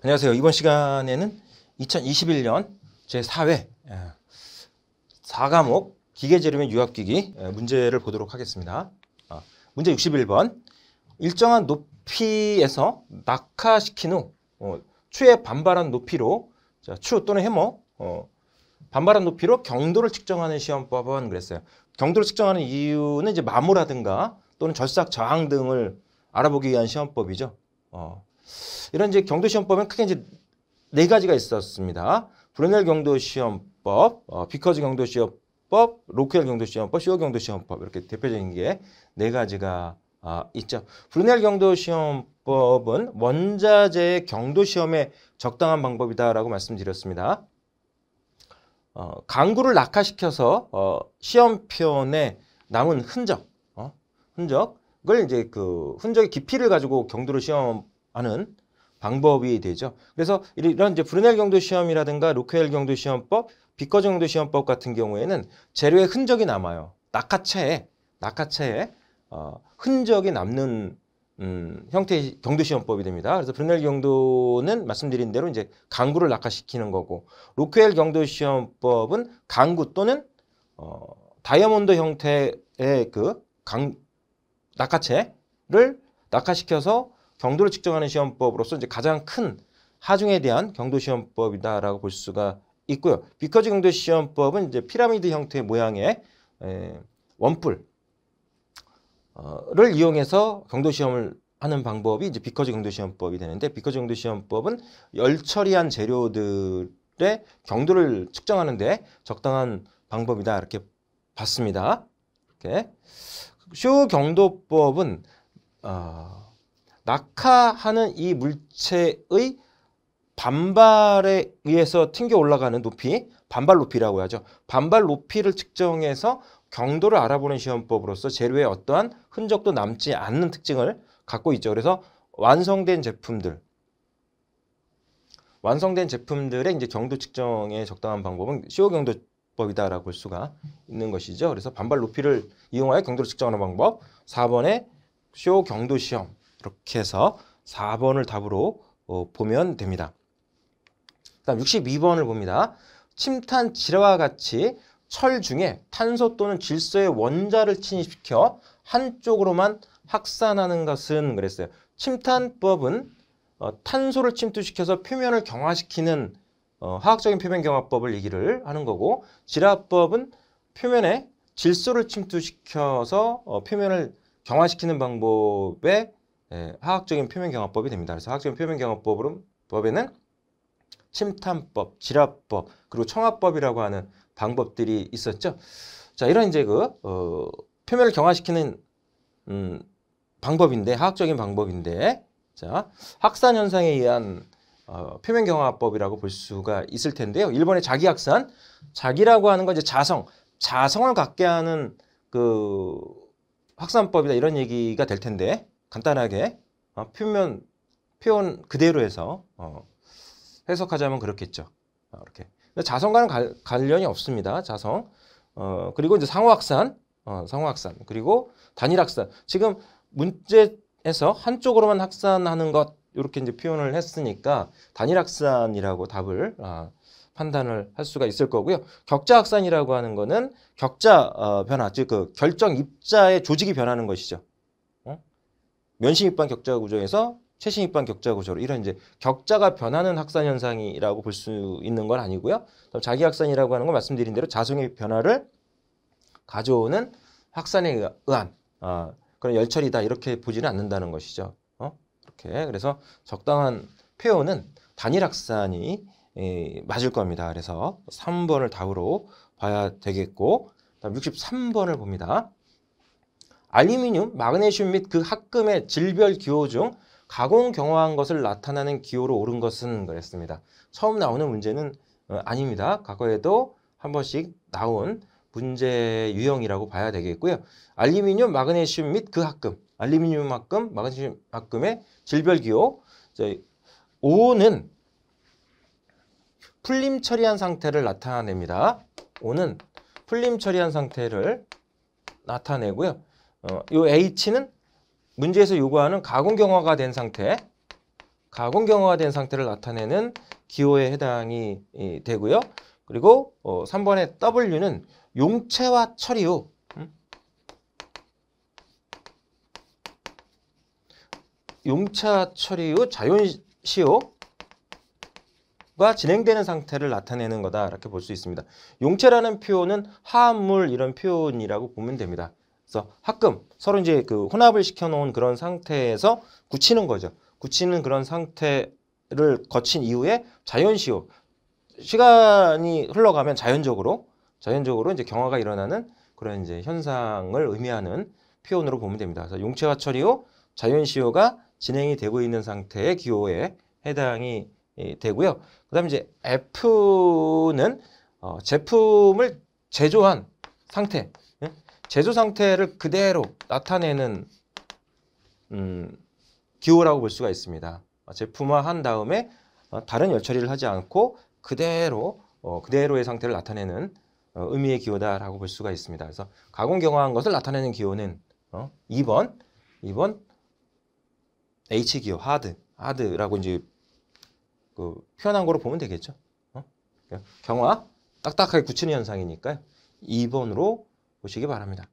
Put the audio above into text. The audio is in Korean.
안녕하세요. 이번 시간에는 2021년 제4회 4과목 예, 기계재료및 유압기기 예, 문제를 보도록 하겠습니다. 아, 문제 61번 일정한 높이에서 낙하시킨 후 어, 추에 반발한 높이로 추 또는 해머 어, 반발한 높이로 경도를 측정하는 시험법은 그랬어요. 경도를 측정하는 이유는 이제 마모라든가 또는 절삭 저항 등을 알아보기 위한 시험법이죠. 어, 이런 이제 경도 시험법은 크게 이제 네 가지가 있었습니다. 브루넬 경도 시험법, 어, 비커즈 경도 시험법, 로크엘 경도 시험법, 쇼 경도 시험법 이렇게 대표적인 게 네 가지가 아, 있죠. 브루넬 경도 시험법은 원자재의 경도 시험에 적당한 방법이다라고 말씀드렸습니다. 어, 강구를 낙하시켜서 어, 시험편에 남은 흔적, 어, 흔적을 이제 그 흔적의 깊이를 가지고 경도를 시험 하는 방법이 되죠. 그래서 이런 이제 브루넬 경도 시험이라든가 로케엘 경도 시험법, 비커즈 경도 시험법 같은 경우에는 재료의 흔적이 남아요. 낙하체에 낙하체에 어, 흔적이 남는 음, 형태의 경도 시험법이 됩니다. 그래서 브루넬 경도는 말씀드린 대로 이제 강구를 낙하시키는 거고 로케엘 경도 시험법은 강구 또는 어, 다이아몬드 형태의 그 강, 낙하체를 낙하시켜서 경도를 측정하는 시험법으로서 이제 가장 큰 하중에 대한 경도 시험법이다라고 볼 수가 있고요. 비커즈 경도 시험법은 이제 피라미드 형태의 모양의 원뿔 을 어, 이용해서 경도 시험을 하는 방법이 이제 비커즈 경도 시험법이 되는데 비커즈 경도 시험법은 열 처리한 재료들의 경도를 측정하는데 적당한 방법이다 이렇게 봤습니다. 이렇게 쇼 경도법은 어, 아, 낙하하는 이 물체의 반발에 의해서 튕겨 올라가는 높이, 반발 높이라고 하죠. 반발 높이를 측정해서 경도를 알아보는 시험법으로서 재료에 어떠한 흔적도 남지 않는 특징을 갖고 있죠. 그래서 완성된 제품들, 완성된 제품들의 이제 경도 측정에 적당한 방법은 CO 경도법이다라고 볼 수가 있는 것이죠. 그래서 반발 높이를 이용하여 경도를 측정하는 방법, 4번의 CO 경도 시험. 이렇게 해서 4번을 답으로 어, 보면 됩니다. 다음 62번을 봅니다. 침탄 지뢰와 같이 철 중에 탄소 또는 질소의 원자를 침입시켜 한쪽으로만 확산하는 것은 그랬어요. 침탄법은 어, 탄소를 침투시켜서 표면을 경화시키는 어, 화학적인 표면 경화법을 얘기를 하는 거고 지뢰법은 표면에 질소를 침투시켜서 어, 표면을 경화시키는 방법의 예, 화학적인 표면경화법이 됩니다. 그래서 화학적인 표면경화법법에는 침탄법, 지압법, 그리고 청합법이라고 하는 방법들이 있었죠. 자, 이런 이제 그 어, 표면을 경화시키는 음, 방법인데 화학적인 방법인데 자, 확산 현상에 의한 어, 표면 경화법이라고 볼 수가 있을 텐데요. 일본의 자기 확산. 자기라고 하는 건 이제 자성, 자성을 갖게 하는 그 확산법이다 이런 얘기가 될 텐데 간단하게 어, 표면 표현 그대로 해서 어, 해석하자면 그렇겠죠. 어, 이렇게 자성과는 갈, 관련이 없습니다. 자성 어, 그리고 이제 상호확산 어, 상호확산 그리고 단일확산 지금 문제에서 한쪽으로만 확산하는 것 이렇게 이제 표현을 했으니까 단일확산이라고 답을 어, 판단을 할 수가 있을 거고요. 격자확산이라고 하는 것은 격자 어, 변화, 즉그 결정 입자의 조직이 변하는 것이죠. 면심 입반 격자 구조에서 최신 입반 격자 구조로 이런 이제 격자가 변하는 확산 현상이라고 볼 수 있는 건 아니고요. 자기 학산이라고 하는 건 말씀드린 대로 자성의 변화를 가져오는 학산에 의한 어, 그런 열처리다 이렇게 보지는 않는다는 것이죠. 어? 이렇게 그래서 적당한 표현은 단일 학산이 에, 맞을 겁니다. 그래서 3번을 답으로 봐야 되겠고 다음 63번을 봅니다. 알루미늄, 마그네슘 및 그 합금의 질별 기호 중 가공 경화한 것을 나타내는 기호로 오른 것은 그랬습니다. 처음 나오는 문제는 어, 아닙니다. 과거에도 한 번씩 나온 문제 유형이라고 봐야 되겠고요. 알루미늄, 마그네슘 및 그 합금, 알루미늄 합금, 마그네슘 합금의 질별 기호 O는 풀림 처리한 상태를 나타냅니다. O는 풀림 처리한 상태를 나타내고요. 어, 이 H는 문제에서 요구하는 가공경화가 된 상태 가공경화가 된 상태를 나타내는 기호에 해당이 되고요. 그리고 어, 3번의 W는 용체와 처리 후 음? 용차 처리 후 자연시효가 진행되는 상태를 나타내는 거다 이렇게 볼 수 있습니다. 용체라는 표현은 화합물 이런 표현이라고 보면 됩니다. 그래서 합금 서로 이제 그 혼합을 시켜놓은 그런 상태에서 굳히는 거죠. 굳히는 그런 상태를 거친 이후에 자연시효 시간이 흘러가면 자연적으로 자연적으로 이제 경화가 일어나는 그런 이제 현상을 의미하는 표현으로 보면 됩니다. 그래서 용체가 처리후 자연시효가 진행이 되고 있는 상태의 기호에 해당이 되고요. 그다음 이제 F는 어, 제품을 제조한 상태 제조 상태를 그대로 나타내는 음, 기호라고 볼 수가 있습니다. 제품화한 다음에 어, 다른 열처리를 하지 않고 그대로 어, 그대로의 상태를 나타내는 어, 의미의 기호다라고 볼 수가 있습니다. 그래서 가공 경화한 것을 나타내는 기호는 어, 2번, 2번 H 기호 하드, 하드라고 이제 그 표현한 거로 보면 되겠죠. 어? 경화 딱딱하게 굳히는 현상이니까요. 2번으로 보시기 바랍니다.